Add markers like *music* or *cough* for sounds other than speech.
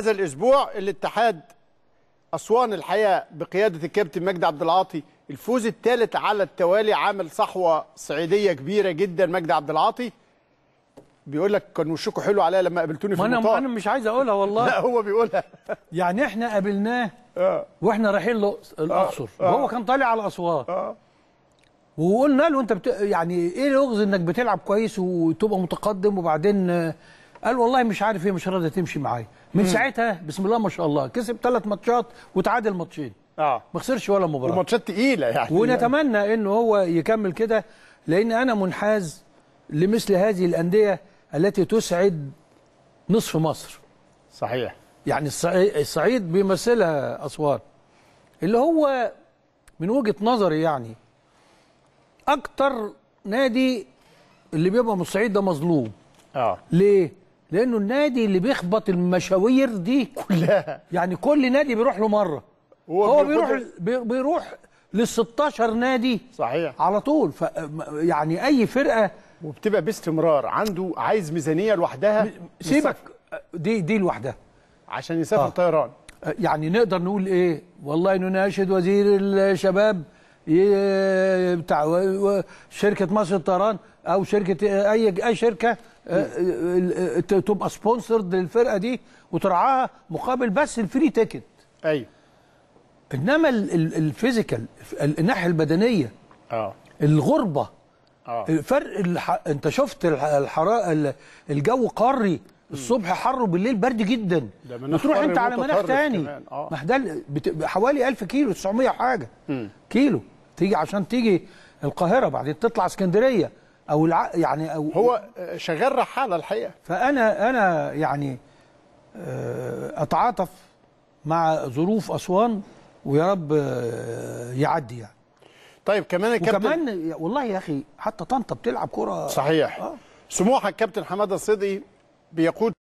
هذا الاسبوع الاتحاد اسوان الحقيقه بقياده الكابتن مجدي عبد العاطي الفوز الثالث على التوالي عامل صحوه صعيديه كبيره جدا مجدي عبد العاطي بيقول لك كان وشكوا حلو عليا لما قابلتوني في المطار انا مش عايز اقولها والله *laughs* لا هو بيقولها *laughs* يعني احنا قابلناه آه. واحنا رايحين الاقصر آه، آه. وهو كان طالع على اسوان وقلنا له انت بت... يعني ايه لغز انك بتلعب كويس وتبقى متقدم وبعدين قال والله مش عارف ايه مش راضيه تمشي معايا من ساعتها بسم الله ما شاء الله كسب ثلاث ماتشات وتعادل ماتشين اه ما خسرش ولا مباراه وماتشات تقيله يعني ونتمنى ان هو يكمل كده لان انا منحاز لمثل هذه الانديه التي تسعد نصف مصر صحيح يعني الصعيد بيمثلها اسوان اللي هو من وجهه نظري يعني اكتر نادي اللي بيبقى من الصعيد ده مظلوم اه ليه لانه النادي اللي بيخبط المشاوير دي كلها يعني كل نادي بيروح له مره هو, هو بيروح بيروح لل 16 نادي صحيح على طول ف يعني اي فرقه وبتبقى باستمرار عنده عايز ميزانيه لوحدها سيبك دي دي لوحدها عشان يسافر آه. طيران آه، يعني نقدر نقول ايه والله نناشد وزير الشباب بتاع شركه مصر الطيران او شركه اي اي شركه آه، آه، آه، تبقى سبونسرد للفرقه دي وترعاها مقابل بس الفري تيكت ايوه انما الفيزيكال الناحيه البدنيه اه الغربه اه فرق الح... انت شفت الحراره الجو قاري الصبح حر وبالليل برد جدا وتروح انت على مناخ تاني آه. ما ده بت... حوالي 1000 كيلو 900 حاجه م. كيلو تيجي عشان تيجي القاهره بعدين تطلع اسكندريه او الع... يعني أو هو شغال رحاله الحقيقه فانا انا يعني آه، اتعاطف مع ظروف اسوان ويا رب آه، يعدي يعني طيب كمان الكابتن وكمان والله يا اخي حتى طنطا بتلعب كره صحيح آه. سموحه الكابتن حماده صدقي بيقود